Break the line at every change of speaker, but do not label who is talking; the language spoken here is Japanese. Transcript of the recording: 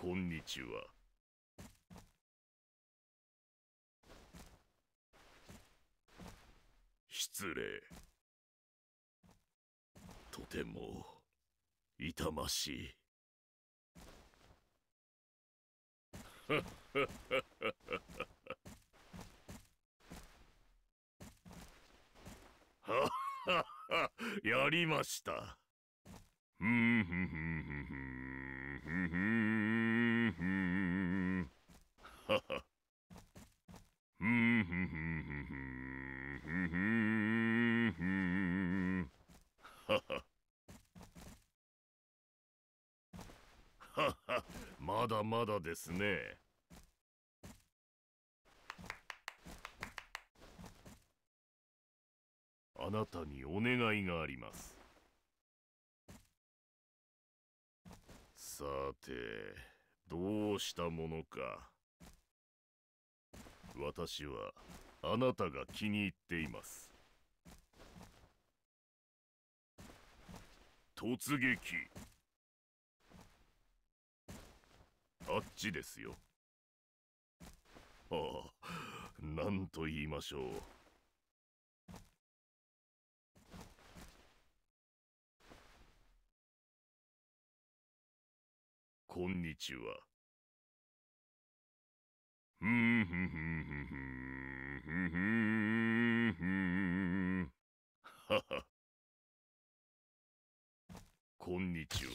こんにちは。失礼。
とても痛まし
い。
やりました。
まだまだですねあなたにお願いがありますさてどうしたものか私はあなたが気に入っています突撃っちですよあ
あんと言いましょうこんにちはははこんにちは。